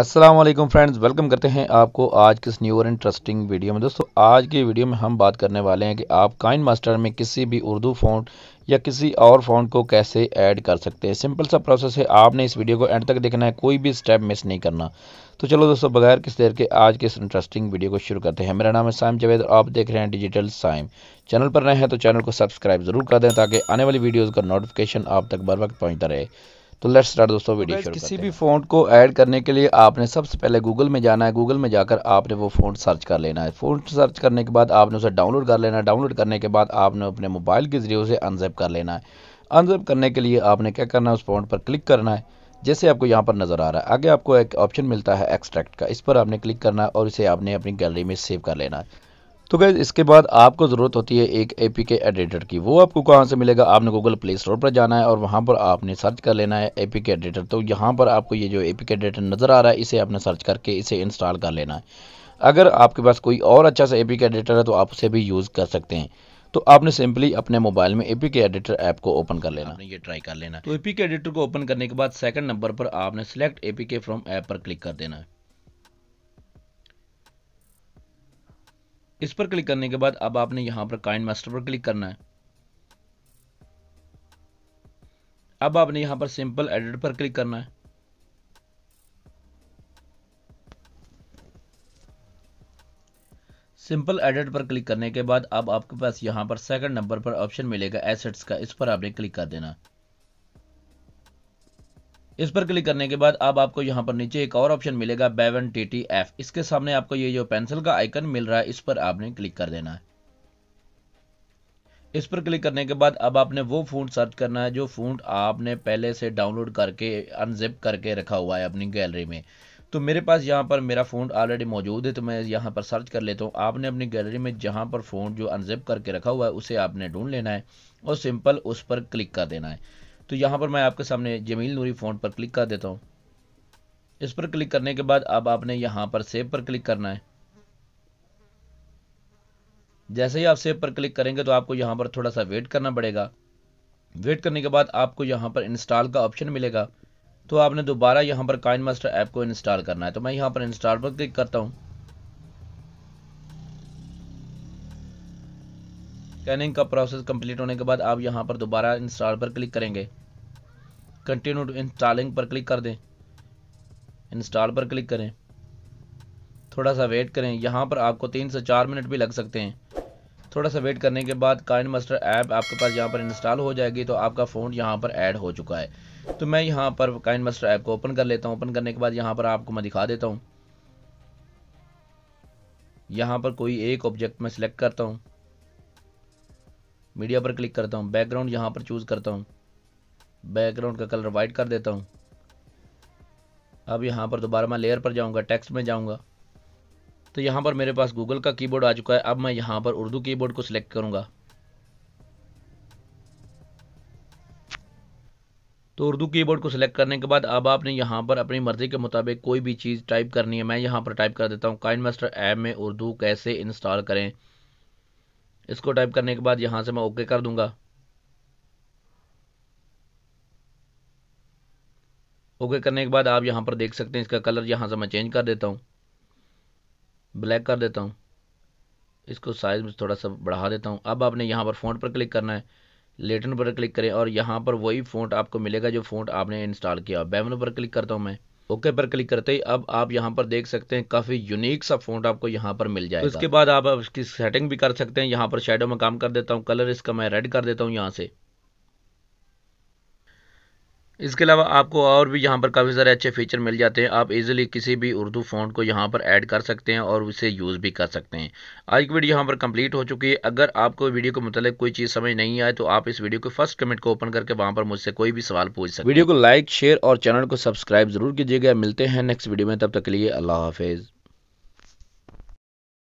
Aslam friends welcome करते हैं आपको आज किस न्यू और इंटरेस्टिंग वीडियो में दोस्तों आज की वीडियो में हम बात करने वाले हैं कि आप काइन मास्टर में किसी भी उर्दू फ़ॉन्ट या किसी और फ़ॉन्ट को कैसे ऐड कर सकते हैं सिंपल सा प्रोसेस है आपने इस वीडियो को एंड तक देखना है कोई भी स्टेप मिस नहीं करना तो चलो दोस्तों बगैर किस देर के आज के इस इंटरेस्टिंग वीडियो को शुरू करते हैं मेरा नाम है साइम जावेद और आप देख रहे हैं डिजिटल साइम चैनल पर नए हैं तो चैनल को सब्सक्राइब ज़रूर कर दें ताकि आने वाली वीडियोज़ का नोटिफिकेशन आप तक बर वक्त पहुँचता रहे तो लेट स्टार्ट दोस्तों वीडियो तो शुरू किसी भी फ़ॉन्ट को ऐड करने के लिए आपने सबसे पहले गूगल में जाना है गूगल में जाकर आपने वो फ़ॉन्ट सर्च कर लेना है फ़ॉन्ट सर्च करने के बाद आपने उसे डाउनलोड कर लेना है डाउनलोड करने के बाद आपने अपने मोबाइल के ज़रिए उसे अनजेप कर लेना है अनजेप करने के लिए आपने क्या करना है उस फ़ॉन्ट पर क्लिक करना है जैसे आपको यहाँ पर नज़र आ रहा है आगे आपको एक ऑप्शन मिलता है एक्सट्रैक्ट का इस पर आपने क्लिक करना है और इसे आपने अपनी गैलरी में सेव कर लेना है तो गैस इसके बाद आपको ज़रूरत होती है एक ए पी के एडिटर की वो आपको कहाँ से मिलेगा आपने गूगल प्ले स्टोर पर जाना है और वहाँ पर आपने सर्च कर लेना है ए पी के एडिटर तो यहाँ पर आपको ये जो ए पी के एडिटर नज़र आ रहा है इसे आपने सर्च करके इसे इंस्टॉल कर लेना है अगर आपके पास कोई और अच्छा सा ए पी के एडिटर है तो आप उसे भी यूज़ कर सकते हैं तो आपने सिंपली अपने मोबाइल में एपी के एडिटर ऐप को ओपन कर लेना आपने ये ट्राई कर लेना तो एपी के एडिटर को ओपन करने के बाद सेकंड नंबर पर आपने select APK from app पर क्लिक कर देना है इस पर क्लिक करने के बाद अब आपने यहां पर काइंड मास्टर पर क्लिक करना है अब आपने यहां पर सिंपल एडिट पर क्लिक करना है सिंपल एडिट पर क्लिक करने के बाद अब आपके पास यहां पर सेकंड नंबर पर ऑप्शन मिलेगा एसेट्स का इस पर आपने क्लिक कर देना है इस पर क्लिक करने के बाद अब आपको यहाँ पर नीचे एक और ऑप्शन मिलेगा बेवन टी टी एफ इसके सामने आपको ये जो पेंसिल का आइकन मिल रहा है इस पर आपने क्लिक कर देना है इस पर क्लिक करने के बाद अब आपने वो फ़ोन सर्च करना है जो फ़ोन आपने पहले से डाउनलोड करके अनजिप करके रखा हुआ है अपनी गैलरी में तो मेरे पास यहाँ पर मेरा फ़ोन ऑलरेडी मौजूद है तो मैं यहाँ पर सर्च कर लेता हूँ आपने अपनी गैलरी में जहाँ पर फ़ोन जो अनजिप करके रखा हुआ है उसे आपने ढूंढ लेना है और सिंपल उस पर क्लिक कर देना है तो यहाँ पर मैं आपके सामने जमील नूरी फ़ोन पर क्लिक कर देता हूँ इस पर क्लिक करने के बाद अब आपने यहाँ पर सेव पर क्लिक करना है जैसे ही आप सेव पर क्लिक करेंगे तो आपको यहाँ पर थोड़ा सा वेट करना पड़ेगा वेट करने के बाद आपको यहाँ पर इंस्टॉल का ऑप्शन मिलेगा तो आपने दोबारा यहाँ पर काइन मास्टर ऐप को इंस्टॉल करना है तो मैं यहाँ पर इंस्टॉल पर क्लिक करता हूँ स्कैनिंग का प्रोसेस कंप्लीट होने के बाद आप यहाँ पर दोबारा इंस्टॉल पर क्लिक करेंगे कंटिन्यू टू इंस्टॉलिंग पर क्लिक कर दें इंस्टॉल पर क्लिक करें थोड़ा सा वेट करें यहाँ पर आपको तीन से चार मिनट भी लग सकते हैं थोड़ा सा वेट करने के बाद काइन मास्टर ऐप आपके पास यहाँ पर इंस्टॉल हो जाएगी तो आपका फ़ोन यहाँ पर ऐड हो चुका है तो मैं यहाँ पर काइन मास्टर ऐप को ओपन कर लेता हूँ ओपन करने के बाद यहाँ पर आपको मैं दिखा देता हूँ यहाँ पर कोई एक ऑब्जेक्ट मैं सिलेक्ट करता हूँ मीडिया पर क्लिक करता हूँ बैकग्राउंड यहाँ पर चूज़ करता हूँ बैकग्राउंड का कलर वाइट कर देता हूँ अब यहाँ पर दोबारा मैं लेयर पर जाऊँगा टेक्स्ट में जाऊँगा तो यहाँ पर मेरे पास गूगल का कीबोर्ड आ चुका है अब मैं यहाँ पर उर्दू कीबोर्ड को सिलेक्ट करूँगा तो उर्दू कीबोर्ड को सिलेक्ट करने के बाद अब आपने यहाँ पर अपनी मर्ज़ी के मुताबिक कोई भी चीज़ टाइप करनी है मैं यहाँ पर टाइप कर देता हूँ काइन मास्टर ऐप में उर्दू कैसे इंस्टॉल करें इसको टाइप करने के बाद यहाँ से मैं ओके कर दूंगा ओके करने के बाद आप यहाँ पर देख सकते हैं इसका कलर यहाँ से मैं चेंज कर देता हूँ ब्लैक कर देता हूँ इसको साइज़ में थोड़ा सा बढ़ा देता हूँ अब आपने यहाँ पर फोन पर क्लिक करना है लेटन पर क्लिक करें और यहाँ पर वही फोन आपको मिलेगा जो फ़ोन आपने इंस्टॉल किया बैमन पर क्लिक करता हूँ मैं ओके पर क्लिक करते ही अब आप यहाँ पर देख सकते हैं काफ़ी यूनिक सा फोन आपको यहाँ पर मिल जाएगा उसके बाद आप इसकी सेटिंग भी कर सकते हैं यहाँ पर शेडो में काम कर देता हूँ कलर इसका मैं रेड कर देता हूँ यहाँ से इसके अलावा आपको और भी यहाँ पर काफ़ी सारे अच्छे फीचर मिल जाते हैं आप इजीली किसी भी उर्दू फ़ॉन्ट को यहाँ पर ऐड कर सकते हैं और उसे यूज़ भी कर सकते हैं आज की वीडियो यहाँ पर कंप्लीट हो चुकी है अगर आपको वीडियो के मतलब कोई चीज़ समझ नहीं आए तो आप इस वीडियो के फर्स्ट कमेंट को ओपन करके वहाँ पर मुझसे कोई भी सवाल पूछ सकते वीडियो को लाइक शेयर और चैनल को सब्सक्राइब जरूर कीजिएगा मिलते हैं नेक्स्ट वीडियो में तब तक के लिए अल्लाह हाफिज़